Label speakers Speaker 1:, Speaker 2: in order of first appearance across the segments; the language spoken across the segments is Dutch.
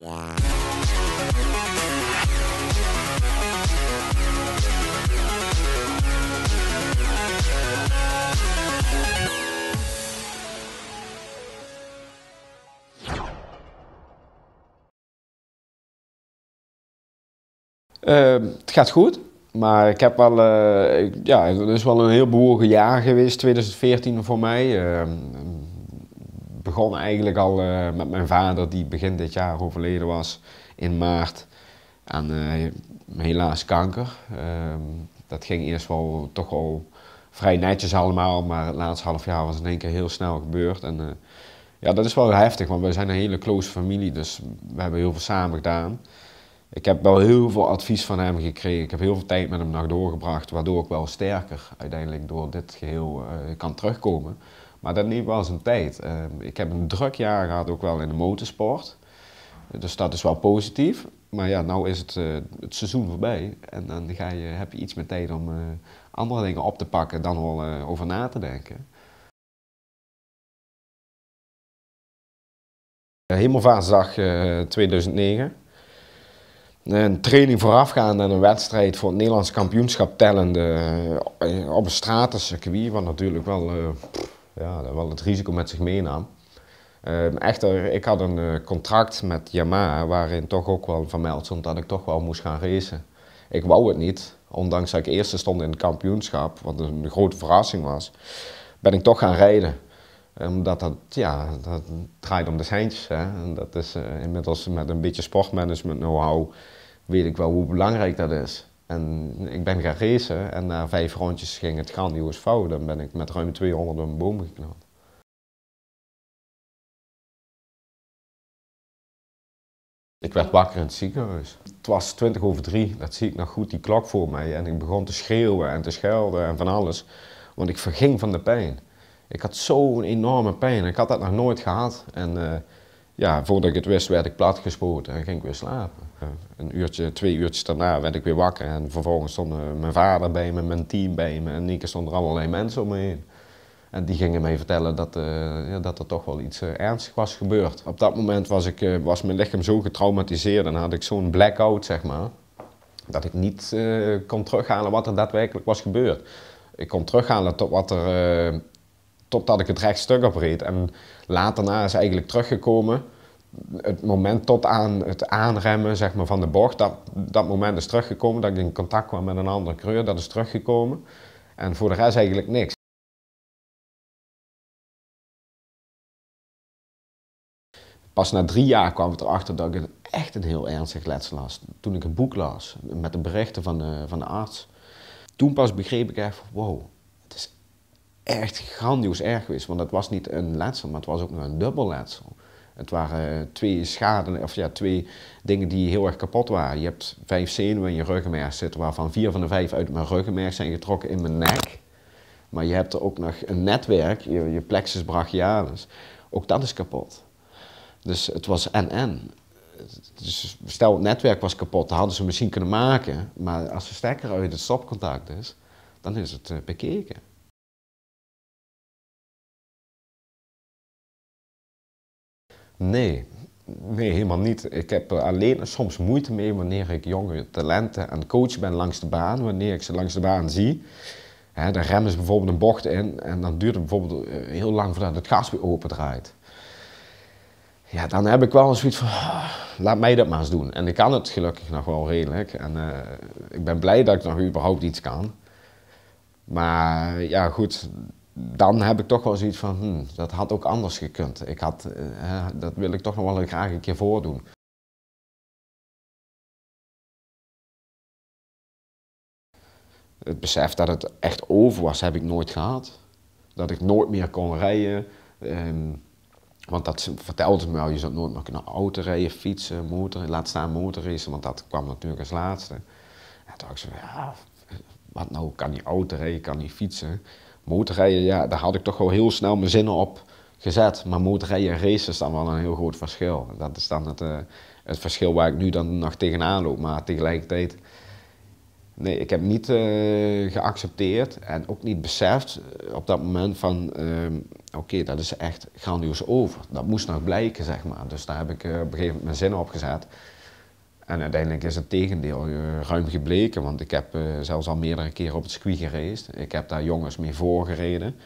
Speaker 1: Uh, het gaat goed, maar
Speaker 2: ik heb wel, uh, ja, het is wel een heel behoorlijk jaar geweest, 2014 voor mij. Uh, begon eigenlijk al eh, met mijn vader, die begin dit jaar overleden was in maart aan eh, helaas kanker. Ehm, dat ging eerst wel toch al vrij netjes allemaal, maar het laatste half jaar was in één keer heel snel gebeurd. En eh, ja, dat is wel heftig, want we zijn een hele close familie, dus we hebben heel veel samen gedaan. Ik heb wel heel veel advies van hem gekregen. Ik heb heel veel tijd met hem nog doorgebracht, waardoor ik wel sterker uiteindelijk door dit geheel kan terugkomen. Maar dat liep wel een tijd. Ehm, ik heb een druk jaar gehad, ook wel in de motorsport. Dus dat is wel positief. Maar ja, nou is het, eh, het seizoen voorbij. En dan ga je, heb je iets
Speaker 1: meer tijd om eh, andere dingen op te pakken dan al eh, over na te denken. Hemelvaartsdag
Speaker 2: 2009. Een training voorafgaand aan een wedstrijd voor het Nederlands kampioenschap tellende op een stratencircuit, wat natuurlijk wel ja, wel het risico met zich meenam. Ehm, echter, ik had een eh, contract met Yamaha waarin toch ook wel vermeld stond dat ik toch wel moest gaan racen. Ik wou het niet, ondanks dat ik eerste stond in het kampioenschap, wat een grote verrassing was, ben ik toch gaan rijden. Omdat dat, ja, dat draait om de seintjes. Hè. En dat is eh, inmiddels met een beetje sportmanagement know-how weet ik wel hoe belangrijk dat is. En ik ben gaan
Speaker 1: racen en na vijf rondjes ging het grandioos fout. Dan ben ik met ruim 200 door een boom geknald. Ik werd wakker in het ziekenhuis. Het was 20 over drie. dat zie ik nog goed, die klok voor mij. En ik
Speaker 2: begon te schreeuwen en te schelden en van alles. Want ik verging van de pijn. Ik had zo'n enorme pijn. Ik had dat nog nooit gehad. En eh, ja, voordat ik het wist, werd ik platgespoten en ging ik weer slapen. Een uurtje, twee uurtjes daarna werd ik weer wakker en vervolgens stonden mijn vader bij me, mijn team bij me en in één stonden er allerlei mensen om me heen. En die gingen mij vertellen dat, eh, ja, dat er toch wel iets ernstigs eh, ernstig was gebeurd. Op dat moment was, ik, eh, was mijn lichaam zo getraumatiseerd en had ik zo'n blackout, zeg maar, dat ik niet kon terughalen wat er daadwerkelijk was gebeurd. Ik kon terughalen tot wat er totdat ik het rechtstuk opreed. En later na is eigenlijk teruggekomen het moment tot aan het aanremmen zeg maar, van de bocht, dat, dat moment is teruggekomen dat ik in contact kwam met een andere
Speaker 1: creur, dat is teruggekomen. En voor de rest eigenlijk niks. Pas na drie jaar kwam ik erachter dat ik
Speaker 2: echt een heel ernstig letsel had. Toen ik een boek las met de berichten van de, van de arts. Toen pas begreep ik echt, wow, echt grandioos erg geweest. Want het was niet een letsel, maar het was ook nog een dubbel letsel. Het waren eh, twee schaden, of ja, twee dingen die heel erg kapot waren. Je hebt vijf zenuwen in je ruggenmerg zitten, waarvan vier van de vijf uit mijn ruggenmerg zijn getrokken in mijn nek. Maar je hebt er ook nog een netwerk, je, plexus brachialis. Ook dat is kapot. Dus het was en-en. Dus stel het netwerk was kapot, dat hadden ze misschien kunnen maken. Maar als ze stekker uit het
Speaker 1: stopcontact is, dan is het eh, bekeken. Nee, nee, helemaal niet. Ik
Speaker 2: heb alleen soms moeite mee wanneer ik jonge talenten en coach ben langs de baan, wanneer ik ze langs de baan zie. Hè, dan remmen ze bijvoorbeeld een bocht in en dan duurt het bijvoorbeeld eh, heel lang voordat het gas weer opendraait. Ja, dan heb ik wel een zoiets van, ah, laat mij dat maar eens doen. En ik kan het gelukkig nog wel redelijk. En eh, ik ben blij dat ik nog überhaupt iets kan. Maar ja, goed, dan heb ik toch wel zoiets van,
Speaker 1: hmm, dat had ook anders gekund. Ik had, eh, dat wil ik toch nog wel graag een keer voordoen. Het besef dat het echt over was, heb ik nooit gehad. Dat ik nooit meer kon rijden.
Speaker 2: Ehm, want dat vertelde me al, je zou nooit meer kunnen auto rijden, fietsen, motor, laat staan motorracen, want dat kwam natuurlijk als laatste. En toen dacht ik ja, wat nou, kan niet auto rijden, kan niet fietsen motorrijden, ja, daar had ik toch wel heel snel mijn zinnen op gezet. Maar motorrijden en races is dan wel een heel groot verschil. Dat is dan het, eh, het verschil waar ik nu dan nog tegenaan loop. Maar tegelijkertijd, nee, ik heb niet eh, geaccepteerd en ook niet beseft eh, op dat moment van, ehm, oké, dat is echt grandioos over. Dat moest nog blijken, zeg maar. Dus daar heb ik op een gegeven moment mijn zinnen op gezet. En uiteindelijk is het tegendeel ruim gebleken, want ik heb eh, zelfs al meerdere keren op het circuit gereden. Ik heb daar jongens mee voorgereden.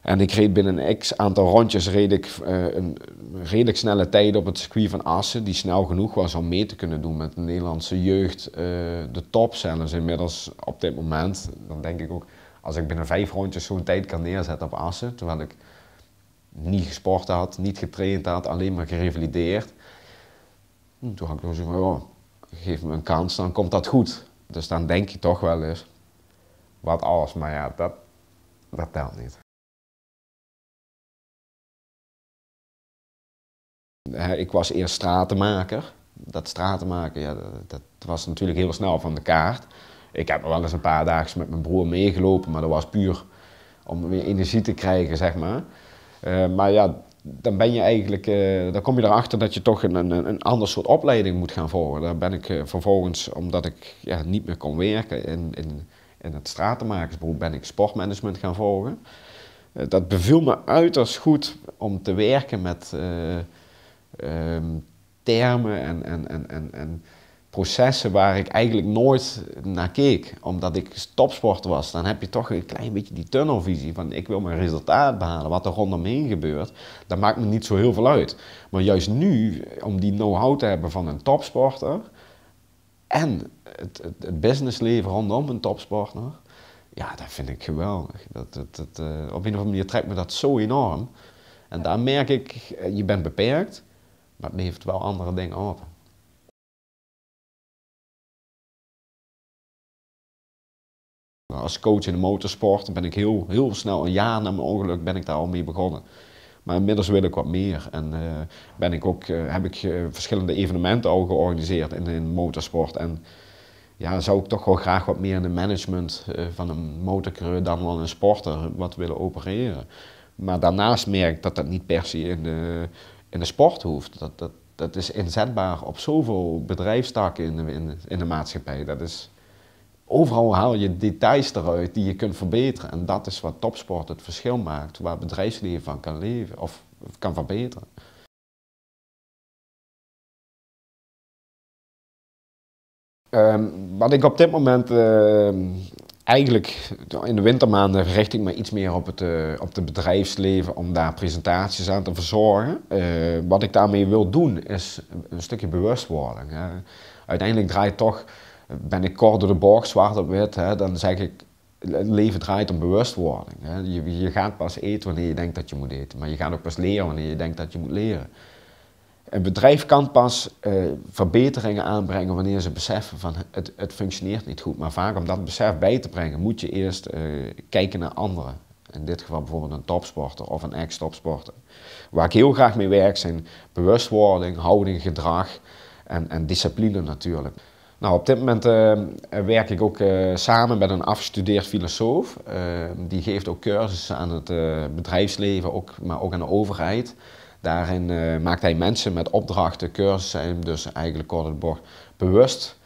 Speaker 2: En ik reed binnen een x aantal rondjes reed ik, eh, een redelijk snelle tijd op het circuit van Assen, die snel genoeg was om mee te kunnen doen met de Nederlandse jeugd. Uh, de top zelfs dus inmiddels op dit moment. Dan denk ik ook, als ik binnen vijf rondjes zo'n tijd kan neerzetten op Assen, terwijl ik niet gesport had, niet getraind had, alleen maar gerevalideerd Hm. Toen had ik zo van, oh, geef me een kans, dan komt dat goed. Dus dan denk je toch
Speaker 1: wel eens, wat als, maar ja, dat, dat telt niet. Eh, ik was eerst stratenmaker. Dat stratenmaken, ja, dat, was natuurlijk heel snel van de kaart. Ik heb
Speaker 2: wel eens een paar dagen met mijn broer meegelopen, maar dat was puur om weer energie te krijgen, zeg maar. Eh, maar ja, dan ben je eigenlijk, eh, dan kom je erachter dat je toch een, een, een ander soort opleiding moet gaan volgen. Daar ben ik eh, vervolgens, omdat ik ja, niet meer kon werken in, in, in het stratenmakersberoep, ben ik sportmanagement gaan volgen. Eh, dat beviel me uiterst goed om te werken met ehm, termen en, en, en, en, en processen waar ik eigenlijk nooit naar keek, omdat ik topsporter was. Dan heb je toch een klein beetje die tunnelvisie van ik wil mijn resultaat behalen. Wat er rondomheen gebeurt, dat maakt me niet zo heel veel uit. Maar juist nu, om die know-how te hebben van een topsporter en het, het, businessleven rondom een topsporter, ja, dat vind ik geweldig. Dat, dat, dat, eh, op een of andere manier trekt me dat zo
Speaker 1: enorm. En daar merk ik, eh, je bent beperkt, maar het levert wel andere dingen op. als coach in de motorsport ben ik heel, heel snel, een jaar na mijn ongeluk, ben ik daar al
Speaker 2: mee begonnen. Maar inmiddels wil ik wat meer en eh, ben ik ook, eh, heb ik eh, verschillende evenementen al georganiseerd in, in motorsport. En ja, zou ik toch wel graag wat meer in de management van een motorcoureur dan wel een sporter wat willen opereren. Maar daarnaast merk ik dat dat niet per se in de, in de sport hoeft. Dat, dat, dat is inzetbaar op zoveel bedrijfstakken in de, in in de maatschappij. Dat is, Overal haal je details eruit die je kunt verbeteren. En dat is wat topsport het verschil maakt, waar
Speaker 1: bedrijfsleven van kan leven of kan verbeteren. Ehm, wat ik op dit moment ehm,
Speaker 2: eigenlijk in de wintermaanden richt ik me iets meer op het, eh, op het bedrijfsleven om daar presentaties aan te verzorgen. Ehm, wat ik daarmee wil doen is een stukje bewustwording. Hè. Uiteindelijk draait toch ben ik korter, de bocht, zwart op wit, hè, dan zeg ik, het leven draait om bewustwording. Hè. Je, je gaat pas eten wanneer je denkt dat je moet eten, maar je gaat ook pas leren wanneer je denkt dat je moet leren. Een bedrijf kan pas eh, verbeteringen aanbrengen wanneer ze beseffen van het, het functioneert niet goed. Maar vaak om dat besef bij te brengen moet je eerst eh, kijken naar anderen. In dit geval bijvoorbeeld een topsporter of een ex-topsporter. Waar ik heel graag mee werk zijn bewustwording, houding, gedrag en, en discipline natuurlijk. Nou, op dit moment eh, werk ik ook eh, samen met een afgestudeerd filosoof. Eh, die geeft ook cursussen aan het bedrijfsleven, ook, maar ook aan de overheid. Daarin maakt hij mensen met opdrachten, cursussen zijn dus eigenlijk kort het bocht bewust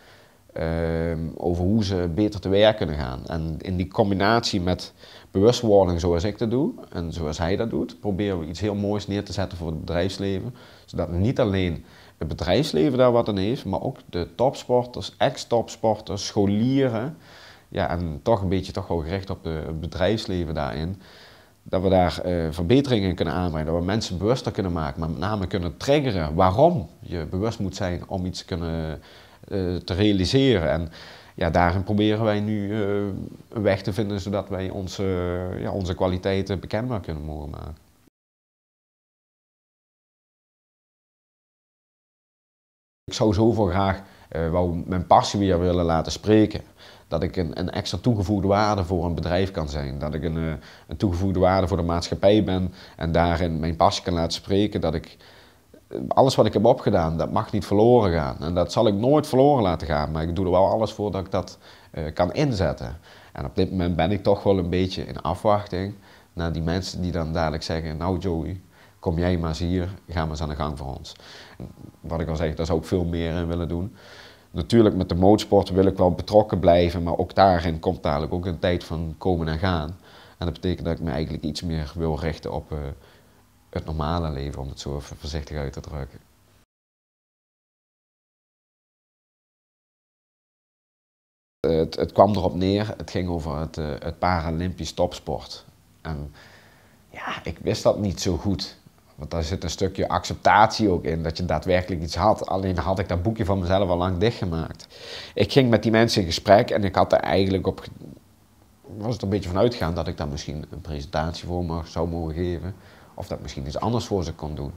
Speaker 2: over hoe ze beter te werk kunnen gaan. En in die combinatie met bewustwording zoals ik dat doe en zoals hij dat doet, proberen we iets heel moois neer te zetten voor het bedrijfsleven. Zodat we niet alleen het bedrijfsleven daar wat aan heeft, maar ook de topsporters, ex-topsporters, scholieren. Ja, en toch een beetje toch wel gericht op het bedrijfsleven daarin. Dat we daar eh, verbeteringen in kunnen aanbrengen, dat we mensen bewuster kunnen maken, maar met name kunnen triggeren waarom je bewust moet zijn om iets kunnen, eh, te realiseren. En ja, daarin proberen wij nu
Speaker 1: eh, een weg te vinden zodat wij onze, ja, onze kwaliteiten bekendbaar kunnen mogen maken. Ik zou zoveel graag uh, wou mijn passie weer willen laten spreken. Dat ik een,
Speaker 2: een, extra toegevoegde waarde voor een bedrijf kan zijn. Dat ik een, uh, een toegevoegde waarde voor de maatschappij ben en daarin mijn passie kan laten spreken. Dat ik eh, alles wat ik heb opgedaan, dat mag niet verloren gaan. En dat zal ik nooit verloren laten gaan, maar ik doe er wel alles voor dat ik dat kan inzetten. En op dit moment ben ik toch wel een beetje in afwachting naar die mensen die dan dadelijk zeggen: Nou, Joey, kom jij maar eens hier, gaan we eens aan de gang voor ons. Wat ik al zeg, daar zou ik veel meer in willen doen. Natuurlijk met de motorsport wil ik wel betrokken blijven, maar ook daarin komt dadelijk ook een tijd van komen en gaan. En dat betekent dat ik me eigenlijk iets meer wil richten op
Speaker 1: eh, het normale leven, om het zo even voorzichtig uit te drukken. Eh, het, het, kwam erop neer, het ging over het, eh, het Paralympisch topsport. En ja, ik
Speaker 2: wist dat niet zo goed. Want daar zit een stukje acceptatie ook in, dat je daadwerkelijk iets had. Alleen had ik dat boekje van mezelf al lang dichtgemaakt. Ik ging met die mensen in gesprek en ik had er eigenlijk op. was er een beetje van uitgaan dat ik daar misschien een presentatie voor mag, zou mogen geven. Of dat misschien iets anders voor ze kon doen.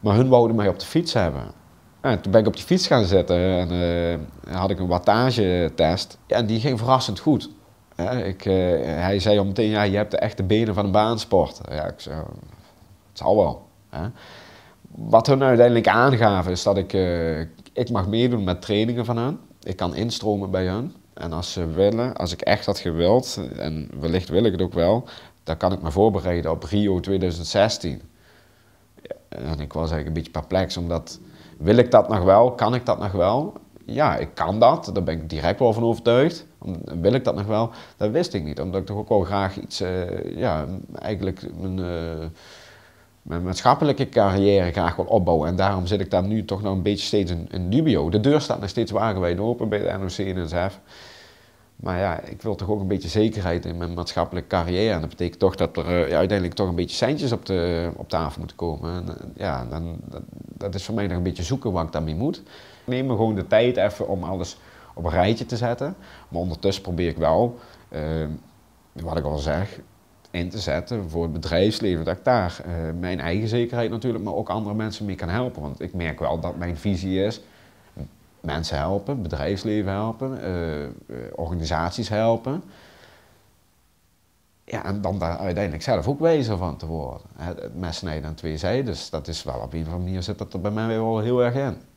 Speaker 2: Maar hun wouden mij op de fiets hebben. En toen ben ik op die fiets gaan zitten en eh, had ik een wattagetest. Ja, en die ging verrassend goed. ik, eh, hij zei al meteen, ja, je hebt de echte benen van een baansport. Ja, ik zei, het zal wel. Hè. Wat hun uiteindelijk aangaven is dat ik, eh, ik mag meedoen met trainingen van hun. Ik kan instromen bij hun. En als ze willen, als ik echt had gewild, en wellicht wil ik het ook wel, dan kan ik me voorbereiden op Rio 2016. En ik was eigenlijk een beetje perplex, omdat wil ik dat nog wel? Kan ik dat nog wel? Ja, ik kan dat. Daar ben ik direct wel van overtuigd. Wil ik dat nog wel? Dat wist ik niet, omdat ik toch ook wel graag iets, eh, ja, eigenlijk mijn... Eh, mijn maatschappelijke carrière graag wil opbouwen. En daarom zit ik daar nu toch nog een beetje steeds in, in dubio. De deur staat nog steeds wagenwijd open bij de NOC en NSF. Maar ja, ik wil toch ook een beetje zekerheid in mijn maatschappelijke carrière. En dat betekent toch dat er eh, ja, uiteindelijk toch een beetje centjes op, de, op tafel moeten komen. Eh, ja, dan, dat, is voor mij nog een beetje zoeken wat ik daarmee moet. Neem me gewoon de tijd even om alles op een rijtje te zetten. Maar ondertussen probeer ik wel, eh, wat ik al zeg, in te zetten voor het bedrijfsleven. Dat ik daar uh, mijn eigen zekerheid natuurlijk, maar ook andere mensen mee kan helpen. Want ik merk wel dat mijn visie is mensen helpen, bedrijfsleven helpen, eh, eh, organisaties helpen. Ja, en dan daar uiteindelijk zelf ook wijzer van te worden.
Speaker 1: Het mes snijden aan twee zijden, dat is wel op een of andere manier zit dat er bij mij wel heel erg in.